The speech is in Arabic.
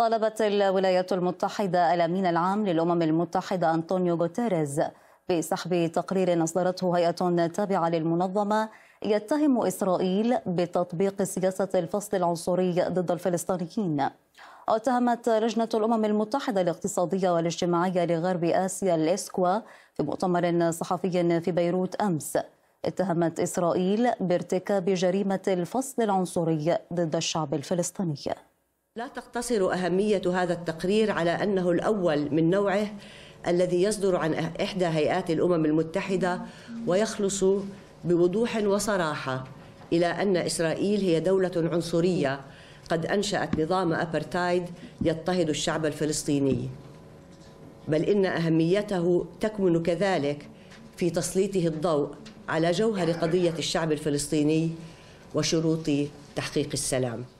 طالبت الولايات المتحدة الأمين العام للأمم المتحدة أنطونيو غوتيريز بسحب تقرير أصدرته هيئة تابعة للمنظمة يتهم إسرائيل بتطبيق سياسة الفصل العنصري ضد الفلسطينيين واتهمت لجنة الأمم المتحدة الاقتصادية والاجتماعية لغرب آسيا الإسكوا في مؤتمر صحفي في بيروت أمس اتهمت إسرائيل بارتكاب جريمة الفصل العنصري ضد الشعب الفلسطيني لا تقتصر أهمية هذا التقرير على أنه الأول من نوعه الذي يصدر عن إحدى هيئات الأمم المتحدة ويخلص بوضوح وصراحة إلى أن إسرائيل هي دولة عنصرية قد أنشأت نظام أبرتايد يضطهد الشعب الفلسطيني بل إن أهميته تكمن كذلك في تسليطه الضوء على جوهر قضية الشعب الفلسطيني وشروط تحقيق السلام